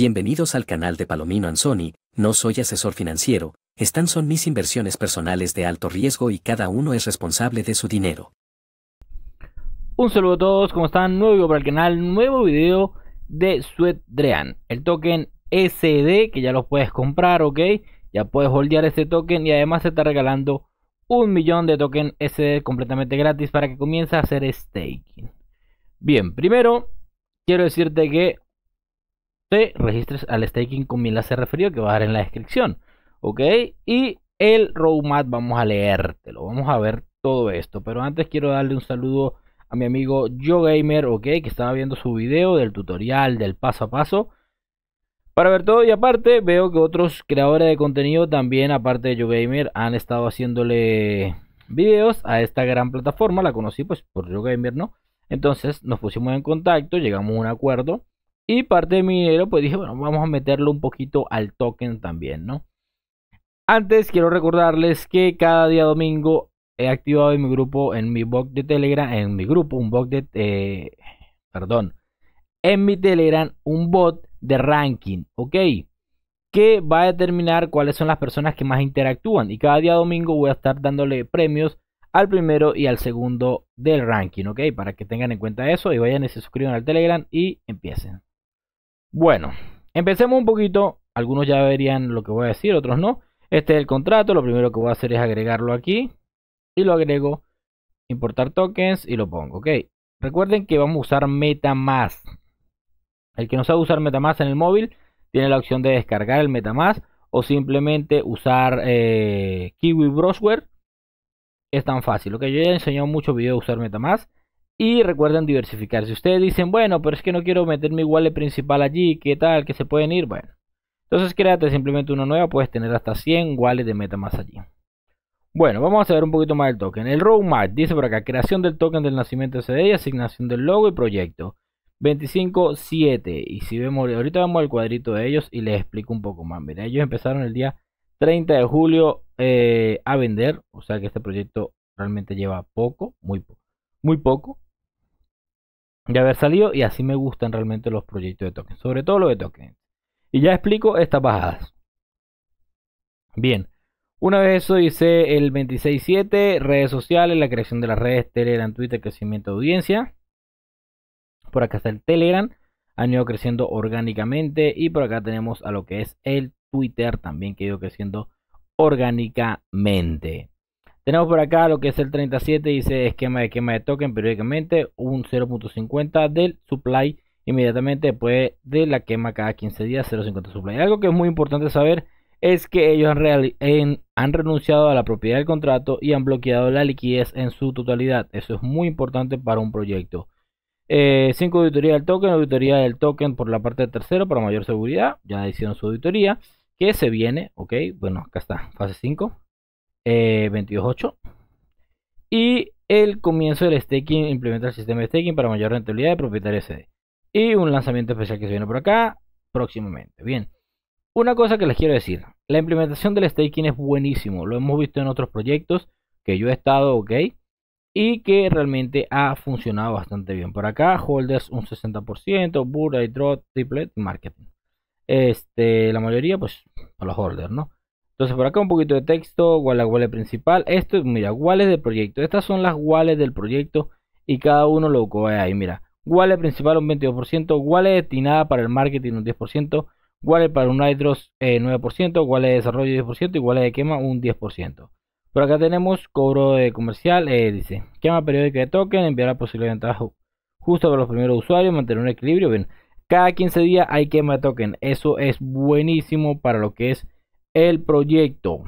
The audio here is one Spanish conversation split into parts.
Bienvenidos al canal de Palomino Ansoni, no soy asesor financiero, están son mis inversiones personales de alto riesgo y cada uno es responsable de su dinero. Un saludo a todos, ¿cómo están? Nuevo para el canal, nuevo video de Sweatdrean, el token SD que ya lo puedes comprar, ¿ok? Ya puedes holdear ese token y además se está regalando un millón de token SD completamente gratis para que comiences a hacer staking. Bien, primero quiero decirte que te registres al staking con mi enlace referido que va a dar en la descripción. ¿Ok? Y el roadmap vamos a leértelo, vamos a ver todo esto. Pero antes quiero darle un saludo a mi amigo Yo Gamer, ¿ok? Que estaba viendo su video del tutorial, del paso a paso. Para ver todo y aparte veo que otros creadores de contenido también, aparte de Yo Gamer, han estado haciéndole videos a esta gran plataforma. La conocí pues por YoGamer Gamer, ¿no? Entonces nos pusimos en contacto, llegamos a un acuerdo y parte de mi dinero, pues dije, bueno, vamos a meterlo un poquito al token también, ¿no? Antes quiero recordarles que cada día domingo he activado en mi grupo, en mi bot de Telegram, en mi grupo, un bot de, eh, perdón, en mi Telegram, un bot de ranking, ¿ok? Que va a determinar cuáles son las personas que más interactúan. Y cada día domingo voy a estar dándole premios al primero y al segundo del ranking, ¿ok? Para que tengan en cuenta eso y vayan y se suscriban al Telegram y empiecen. Bueno, empecemos un poquito. Algunos ya verían lo que voy a decir, otros no. Este es el contrato. Lo primero que voy a hacer es agregarlo aquí. Y lo agrego. Importar tokens y lo pongo. Ok. Recuerden que vamos a usar MetaMask. El que no sabe usar MetaMask en el móvil tiene la opción de descargar el MetaMask o simplemente usar eh, Kiwi Browser. Es tan fácil. lo que yo ya he enseñado muchos videos de usar MetaMask. Y recuerden diversificar. Si ustedes dicen, bueno, pero es que no quiero meter mi wallet principal allí, ¿qué tal? ¿Que se pueden ir? Bueno. Entonces créate simplemente una nueva, puedes tener hasta 100 wallets de meta más allí. Bueno, vamos a ver un poquito más del token. El roadmap dice por acá, creación del token del nacimiento de CDI, asignación del logo y proyecto. 25.7 y si vemos ahorita vamos al cuadrito de ellos y les explico un poco más mira ellos empezaron el día 30 de julio eh, a vender o sea que este proyecto realmente lleva poco muy poco muy poco ya haber salido y así me gustan realmente los proyectos de tokens, sobre todo lo de tokens. Y ya explico estas bajadas. Bien, una vez eso hice el 7 redes sociales, la creación de las redes, Telegram, Twitter, crecimiento de audiencia. Por acá está el Telegram, han ido creciendo orgánicamente y por acá tenemos a lo que es el Twitter también que ha ido creciendo orgánicamente. Tenemos por acá lo que es el 37, dice esquema de quema de token periódicamente, un 0.50 del supply inmediatamente después de la quema cada 15 días, 0.50 supply. Algo que es muy importante saber es que ellos han, renunciado a la propiedad del contrato y han bloqueado la liquidez en su totalidad. Eso es muy importante para un proyecto. 5 eh, auditoría del token, auditoría del token por la parte de tercero para mayor seguridad. Ya hicieron su auditoría. Que se viene, ok, bueno, acá está, fase 5. 22.8. Eh, y el comienzo del staking implementa el sistema de staking para mayor rentabilidad de propietario SD. Y un lanzamiento especial que se viene por acá próximamente. Bien, una cosa que les quiero decir. La implementación del staking es buenísimo. Lo hemos visto en otros proyectos que yo he estado, ok. Y que realmente ha funcionado bastante bien. Por acá, holders un 60%, Burda y Drop, Triplet, Marketing. Este, la mayoría, pues, a los holders, ¿no? Entonces por acá un poquito de texto, wallet, wallet principal. Esto, es, mira, wallet del proyecto. Estas son las wallets del proyecto y cada uno lo coge ahí, mira. Wallet principal un 22%, wallet destinada para el marketing un 10%, wallet para un eh, nueve 9%, wallet de desarrollo 10% y wallet de quema un 10%. Por acá tenemos cobro de comercial, eh, dice, quema periódica de token, enviar enviará de ventaja justo para los primeros usuarios, mantener un equilibrio. Bien, cada 15 días hay quema de token, eso es buenísimo para lo que es el proyecto.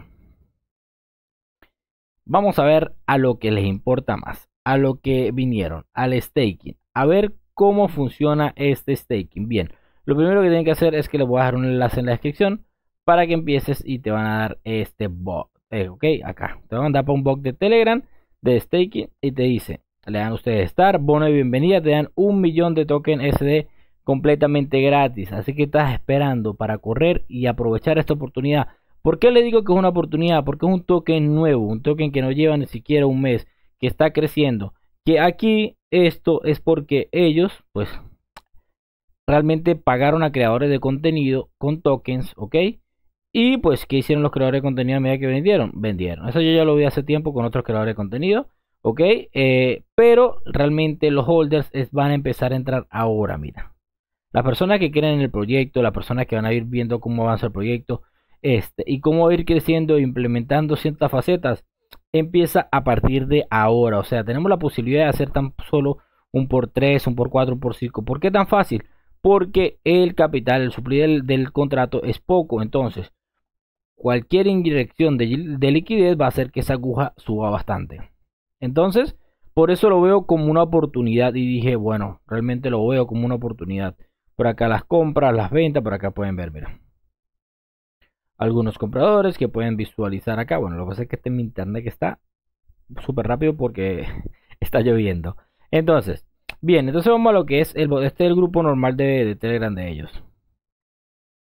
Vamos a ver a lo que les importa más, a lo que vinieron, al staking, a ver cómo funciona este staking. Bien, lo primero que tienen que hacer es que les voy a dejar un enlace en la descripción para que empieces y te van a dar este bot. Eh, ok, acá te van a mandar para un bot de Telegram de staking y te dice: le dan ustedes estar, bono de bienvenida, te dan un millón de token SD completamente gratis. Así que estás esperando para correr y aprovechar esta oportunidad. ¿Por qué le digo que es una oportunidad? Porque es un token nuevo, un token que no lleva ni siquiera un mes, que está creciendo. Que aquí esto es porque ellos, pues, realmente pagaron a creadores de contenido con tokens, ¿ok? Y pues, ¿qué hicieron los creadores de contenido a medida que vendieron? Vendieron. Eso yo ya lo vi hace tiempo con otros creadores de contenido. ¿ok? Eh, pero realmente los holders van a empezar a entrar ahora, mira. Las personas que creen en el proyecto, las personas que van a ir viendo cómo avanza el proyecto este, y cómo va ir creciendo e implementando ciertas facetas, empieza a partir de ahora. O sea, tenemos la posibilidad de hacer tan solo un por 3, un por 4, un por 5. ¿Por qué tan fácil? Porque el capital, el suplir del, contrato es poco. Entonces, cualquier indirección de, de liquidez va a hacer que esa aguja suba bastante. Entonces, por eso lo veo como una oportunidad y dije, bueno, realmente lo veo como una oportunidad. Por acá las compras, las ventas, por acá pueden ver, mira. Algunos compradores que pueden visualizar acá. Bueno, lo que pasa es que este es mi internet que está súper rápido porque está lloviendo. Entonces, bien, entonces vamos a lo que es el, este es el grupo normal de, Telegram de ellos.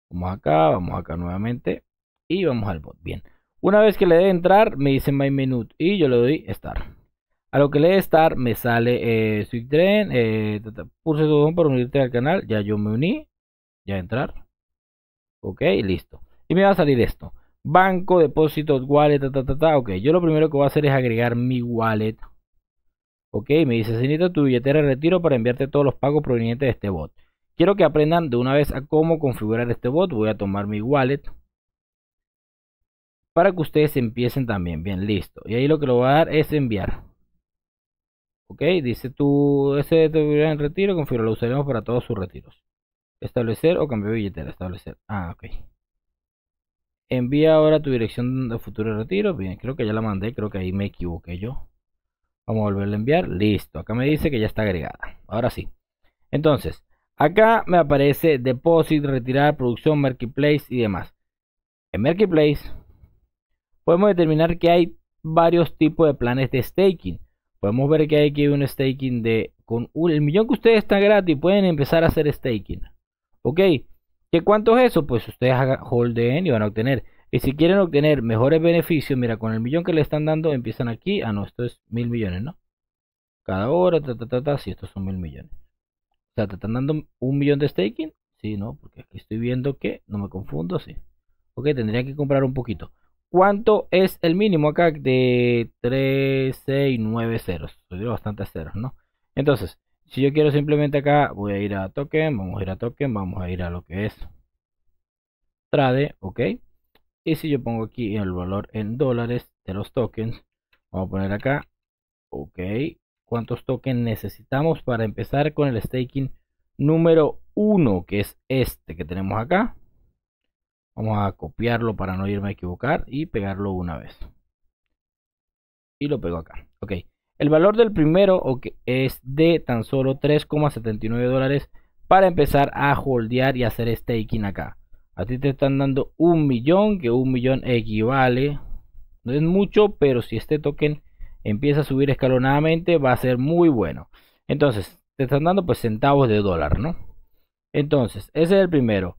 Vamos acá, vamos acá nuevamente y vamos al bot. Bien. Una vez que le dé entrar, me dice My Minute y yo le doy estar a lo que le estar me sale eh, puse eh, pulse tu para unirte al canal, ya yo me uní, ya entrar, ok, listo. Y me va a salir esto, banco, depósitos, wallet, ta, ta, ta, ok, yo lo primero que voy a hacer es agregar mi wallet, ok, me dice, se tu billetera de retiro para enviarte todos los pagos provenientes de este bot. Quiero que aprendan de una vez a cómo configurar este bot, voy a tomar mi wallet, para que ustedes empiecen también. Bien, listo. Y ahí lo que lo voy a dar es enviar. Ok, dice tu ese de en retiro, Confirma lo usaremos para todos sus retiros. Establecer o cambiar billetera, establecer. Ah, ok. Envía ahora tu dirección de futuro retiro. Bien, creo que ya la mandé, creo que ahí me equivoqué yo. Vamos a volverle a enviar. Listo, acá me dice que ya está agregada. Ahora sí. Entonces, acá me aparece deposit, retirar, producción, marketplace y demás. En marketplace podemos determinar que hay varios tipos de planes de staking podemos ver que hay aquí un staking de con el millón que ustedes están gratis pueden empezar a hacer staking ok ¿Qué cuánto es eso? Pues ustedes hagan holden y van a obtener. Y si quieren obtener mejores beneficios, mira, con el millón que le están dando, empiezan aquí. Ah, no, esto es mil millones, ¿no? Cada hora, ta, ta, ta, ta. si estos son mil millones. O sea, te están dando un millón de staking. Sí, ¿no? Porque aquí estoy viendo que, no me confundo, sí. Ok, tendría que comprar un poquito. ¿Cuánto es el mínimo acá de 3, 6, 9 ceros? bastantes ceros, ¿no? Entonces, si yo quiero simplemente acá, voy a ir a token, vamos a ir a token, vamos a ir a lo que es trade, ok. Y si yo pongo aquí el valor en dólares de los tokens, vamos a poner acá, ok. ¿Cuántos tokens necesitamos para empezar con el staking número 1, que es este que tenemos acá? Vamos a copiarlo para no irme a equivocar y pegarlo una vez. Y lo pego acá. Ok. El valor del primero es de tan solo 3,79 dólares para empezar a holdear y hacer staking acá. A ti te están dando un millón, que un millón equivale. No es mucho, pero si este token empieza a subir escalonadamente va a ser muy bueno. Entonces, te están dando pues centavos de dólar, ¿no? Entonces, ese es el primero.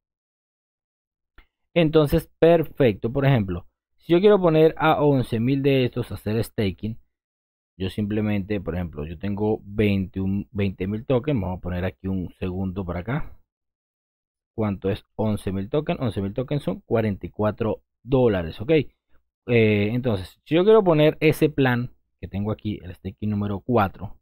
Entonces, perfecto. Por ejemplo, si yo quiero poner a 11.000 de estos a hacer staking, yo simplemente, por ejemplo, yo tengo 20.000 tokens. Vamos a poner aquí un segundo para acá. ¿Cuánto es 11.000 tokens? 11.000 tokens son 44 dólares, ¿ok? Eh, entonces, si yo quiero poner ese plan que tengo aquí, el staking número 4,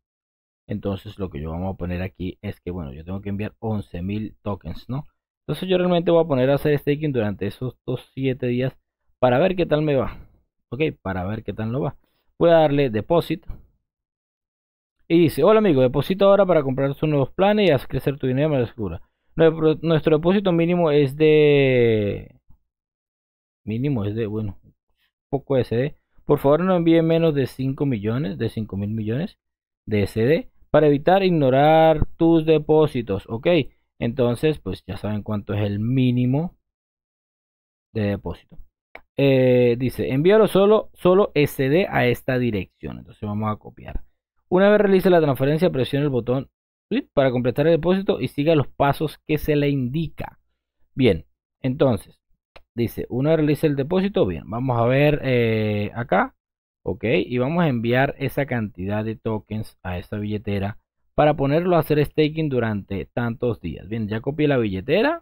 entonces lo que yo vamos a poner aquí es que, bueno, yo tengo que enviar 11.000 tokens, ¿no? Entonces yo realmente voy a poner a hacer staking durante esos 7 días para ver qué tal me va. Ok, para ver qué tal lo va. Voy a darle depósito. Y dice, hola amigo, deposito ahora para comprar tus nuevos planes y hacer crecer tu dinero más seguro. Nuestro depósito mínimo es de... Mínimo es de, bueno, poco SD. Por favor no envíe menos de 5 millones, de 5 mil millones de SD para evitar ignorar tus depósitos. Ok entonces, pues ya saben cuánto es el mínimo de depósito. Eh, dice, envíalo solo, solo SD a esta dirección. Entonces vamos a copiar. Una vez realice la transferencia, presione el botón para completar el depósito y siga los pasos que se le indica. Bien, entonces, dice, una vez realice el depósito, bien, vamos a ver eh, acá, ok, y vamos a enviar esa cantidad de tokens a esta billetera para ponerlo a hacer staking durante tantos días. Bien, ya copié la billetera.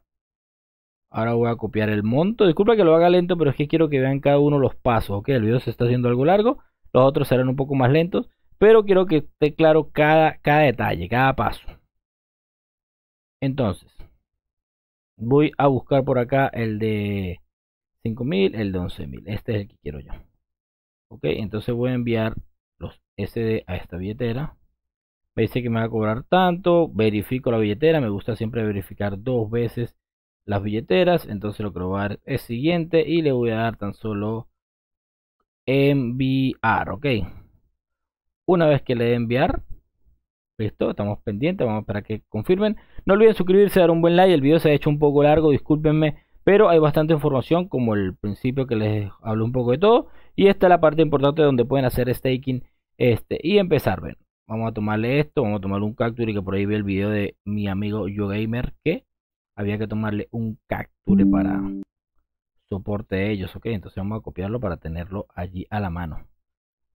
Ahora voy a copiar el monto. Disculpa que lo haga lento, pero es que quiero que vean cada uno los pasos. Ok, el video se está haciendo algo largo. Los otros serán un poco más lentos. Pero quiero que esté claro cada, cada detalle, cada paso. Entonces, voy a buscar por acá el de 5000, el de 11000. Este es el que quiero yo. Ok, entonces voy a enviar los SD a esta billetera me dice que me va a cobrar tanto, verifico la billetera, me gusta siempre verificar dos veces las billeteras, entonces lo que voy a es siguiente y le voy a dar tan solo enviar, ok. Una vez que le dé enviar, listo, estamos pendientes, vamos para que confirmen. No olviden suscribirse, dar un buen like, el video se ha hecho un poco largo, discúlpenme, pero hay bastante información como el principio que les hablo un poco de todo y esta es la parte importante donde pueden hacer staking este y empezar, ven vamos a tomarle esto, vamos a tomarle un capture que por ahí ve el video de mi amigo YoGamer que había que tomarle un capture para soporte de ellos, ok, entonces vamos a copiarlo para tenerlo allí a la mano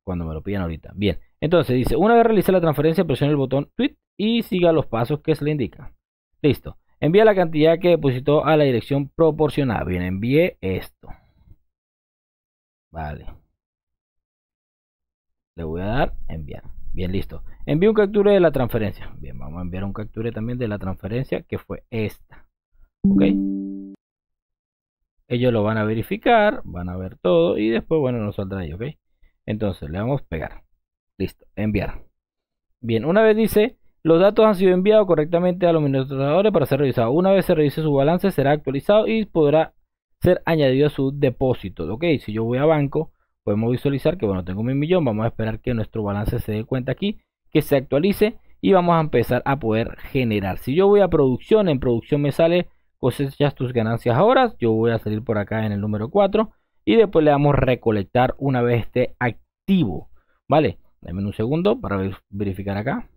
cuando me lo pidan ahorita. Bien, entonces dice, una vez realice la transferencia, presione el botón tweet y siga los pasos que se le indica, Listo. Envía la cantidad que depositó a la dirección proporcionada. Bien, envié esto. Vale. Le voy a dar enviar. Bien, listo. Envío un capture de la transferencia. Bien, vamos a enviar un capture también de la transferencia que fue esta. Ok. Ellos lo van a verificar, van a ver todo y después, bueno, nos saldrá ahí, ok. Entonces le vamos a pegar. Listo, enviar. Bien, una vez dice, los datos han sido enviados correctamente a los administradores para ser revisados. Una vez se revise su balance, será actualizado y podrá ser añadido a su depósito. Ok, si yo voy a banco, podemos visualizar que bueno tengo mi millón vamos a esperar que nuestro balance se dé cuenta aquí que se actualice y vamos a empezar a poder generar si yo voy a producción en producción me sale cosechas tus ganancias ahora yo voy a salir por acá en el número 4 y después le damos recolectar una vez esté activo vale dame un segundo para verificar acá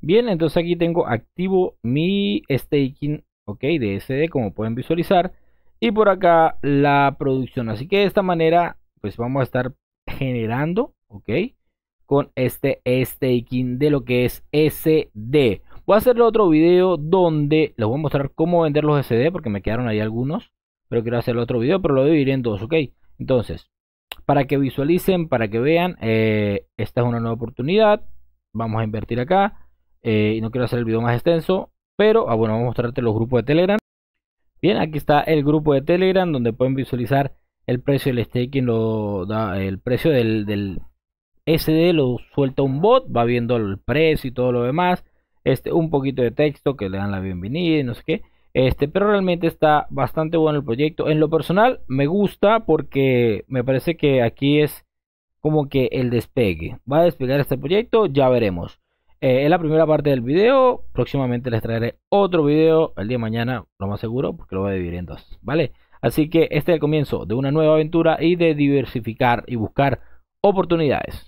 bien entonces aquí tengo activo mi staking ok de sd como pueden visualizar y por acá la producción así que de esta manera pues vamos a estar generando, ¿ok? Con este staking de lo que es SD. Voy a hacerle otro video donde les voy a mostrar cómo vender los SD, porque me quedaron ahí algunos, pero quiero hacer otro video, pero lo dividiré en dos, ¿ok? Entonces, para que visualicen, para que vean, eh, esta es una nueva oportunidad, vamos a invertir acá, eh, y no quiero hacer el video más extenso, pero, ah, bueno, vamos a mostrarte los grupos de Telegram. Bien, aquí está el grupo de Telegram donde pueden visualizar el precio del staking este lo da, el precio del, SD lo suelta un bot, va viendo el precio y todo lo demás, este, un poquito de texto que le dan la bienvenida y no sé qué. Este, pero realmente está bastante bueno el proyecto. En lo personal me gusta porque me parece que aquí es como que el despegue. Va a despegar este proyecto, ya veremos. en eh, la primera parte del video, próximamente les traeré otro video el día de mañana, lo más seguro, porque lo voy a dividir en dos. ¿Vale? Así que este es el comienzo de una nueva aventura y de diversificar y buscar oportunidades.